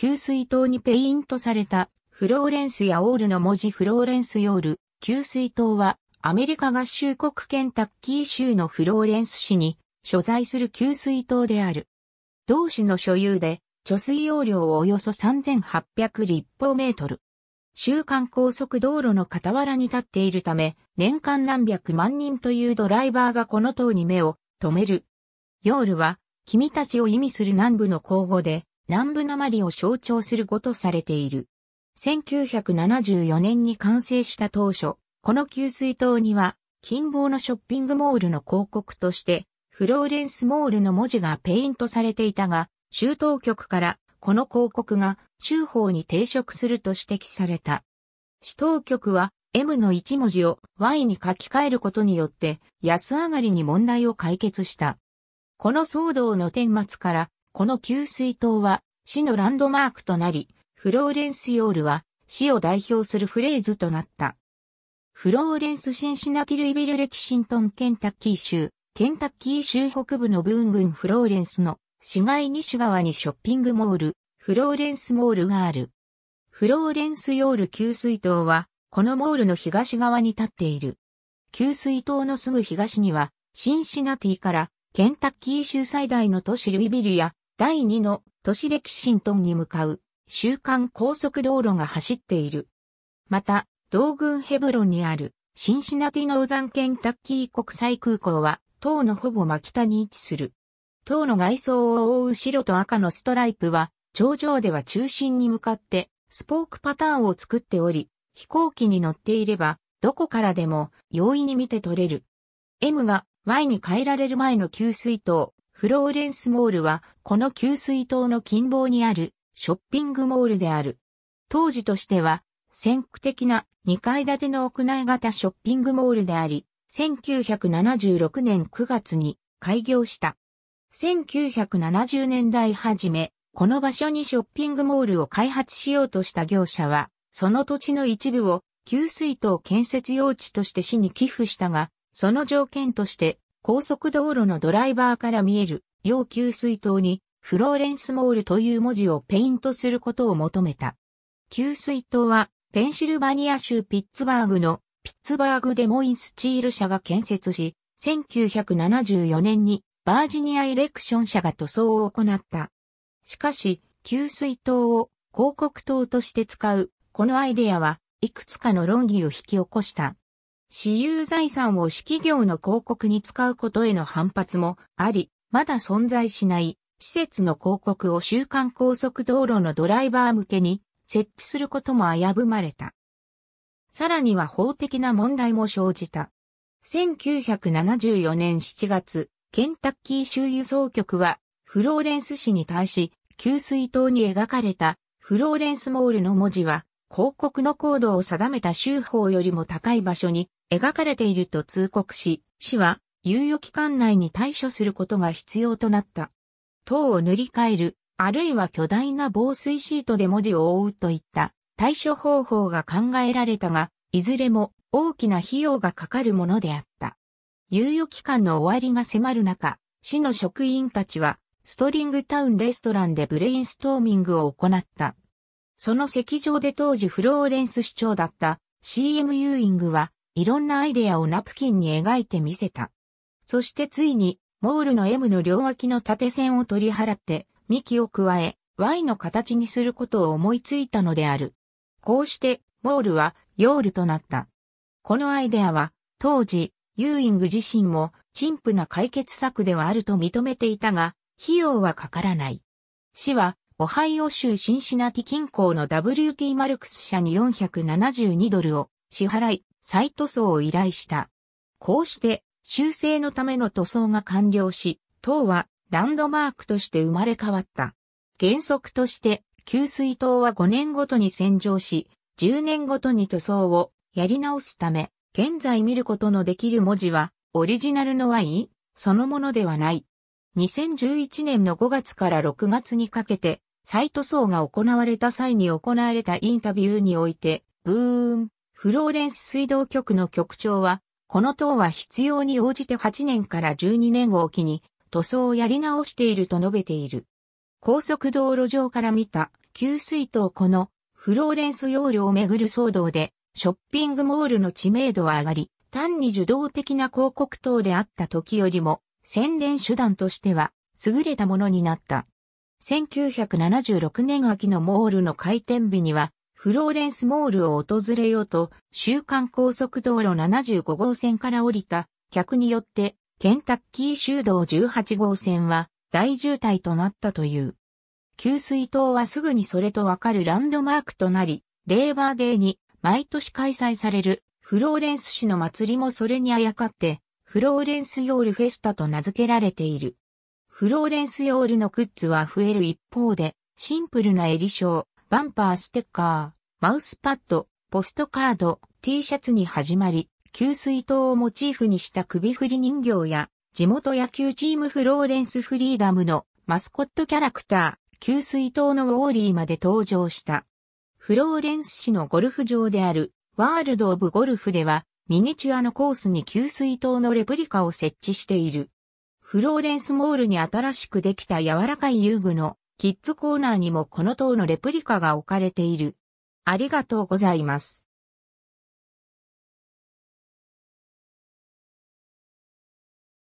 給水塔にペイントされたフローレンスやオールの文字フローレンスヨール、給水塔はアメリカ合衆国ケンタッキー州のフローレンス市に所在する給水塔である。同市の所有で貯水容量をおよそ3800立方メートル。週間高速道路の傍らに立っているため、年間何百万人というドライバーがこの塔に目を止める。ヨールは、君たちを意味する南部の口語で、南部鉛を象徴する語とされている。1974年に完成した当初、この給水塔には、近傍のショッピングモールの広告として、フローレンスモールの文字がペイントされていたが、州当局からこの広告が州法に抵触すると指摘された。市当局は M の1文字を Y に書き換えることによって安上がりに問題を解決した。この騒動の顛末からこの給水塔は市のランドマークとなり、フローレンスヨールは市を代表するフレーズとなった。フローレンス・シンシナティ・ルイビル・レキシントン・ケンタッキー州、ケンタッキー州北部のブーンフローレンスの市街西側にショッピングモール、フローレンスモールがある。フローレンスヨール給水塔は、このモールの東側に立っている。給水塔のすぐ東には、シンシナティからケンタッキー州最大の都市ルイビルや第2の都市歴史新トンに向かう週間高速道路が走っている。また、同群ヘブロンにあるシンシナティノーザンケンタッキー国際空港は、塔のほぼ真北に位置する。塔の外装を覆う白と赤のストライプは、頂上では中心に向かってスポークパターンを作っており、飛行機に乗っていれば、どこからでも容易に見て取れる。M が Y に変えられる前の給水塔、フローレンスモールは、この給水塔の近傍にあるショッピングモールである。当時としては、先駆的な2階建ての屋内型ショッピングモールであり、1976年9月に開業した。1970年代初め、この場所にショッピングモールを開発しようとした業者は、その土地の一部を給水塔建設用地として市に寄付したが、その条件として高速道路のドライバーから見える、要給水塔に、フローレンスモールという文字をペイントすることを求めた。給水塔は、ペンシルバニア州ピッツバーグの、ピッツバーグデモインスチール社が建設し、1974年に、バージニアエレクション社が塗装を行った。しかし、給水塔を広告塔として使う、このアイデアは、いくつかの論議を引き起こした。私有財産を市企業の広告に使うことへの反発もあり、まだ存在しない施設の広告を週間高速道路のドライバー向けに設置することも危ぶまれた。さらには法的な問題も生じた。1974年7月、ケンタッキー州輸送局は、フローレンス市に対し、給水塔に描かれた、フローレンスモールの文字は、広告のコードを定めた州法よりも高い場所に描かれていると通告し、市は猶予期間内に対処することが必要となった。塔を塗り替える、あるいは巨大な防水シートで文字を覆うといった対処方法が考えられたが、いずれも大きな費用がかかるものであった。猶予期間の終わりが迫る中、市の職員たちは、ストリングタウンレストランでブレインストーミングを行った。その席上で当時フローレンス市長だった CM ユーイングはいろんなアイデアをナプキンに描いてみせた。そしてついに、モールの M の両脇の縦線を取り払って、幹を加え、Y の形にすることを思いついたのである。こうして、モールは、ヨールとなった。このアイデアは、当時、ユーイング自身も、陳腐な解決策ではあると認めていたが、費用はかからない。市は、オハイオ州シンシナティ近郊の WT マルクス社に472ドルを支払い、再塗装を依頼した。こうして、修正のための塗装が完了し、塔はランドマークとして生まれ変わった。原則として、給水塔は5年ごとに洗浄し、10年ごとに塗装をやり直すため、現在見ることのできる文字は、オリジナルのワインそのものではない。2011年の5月から6月にかけて、再塗装が行われた際に行われたインタビューにおいて、ブーン、フローレンス水道局の局長は、この塔は必要に応じて8年から12年を機に、塗装をやり直していると述べている。高速道路上から見た、給水塔この、フローレンス容量をめぐる騒動で、ショッピングモールの知名度は上がり、単に受動的な広告塔であった時よりも、宣伝手段としては、優れたものになった。1976年秋のモールの開店日には、フローレンスモールを訪れようと、週間高速道路75号線から降りた客によって、ケンタッキー州道18号線は大渋滞となったという。給水塔はすぐにそれとわかるランドマークとなり、レーバーデーに毎年開催されるフローレンス市の祭りもそれにあやかって、フローレンスヨールフェスタと名付けられている。フローレンスヨールのグッズは増える一方で、シンプルな襟章、バンパーステッカー、マウスパッド、ポストカード、T シャツに始まり、給水塔をモチーフにした首振り人形や、地元野球チームフローレンスフリーダムのマスコットキャラクター、給水塔のウォーリーまで登場した。フローレンス市のゴルフ場であるワールド・オブ・ゴルフではミニチュアのコースに給水塔のレプリカを設置している。フローレンスモールに新しくできた柔らかい遊具のキッズコーナーにもこの塔のレプリカが置かれている。ありがとうございます。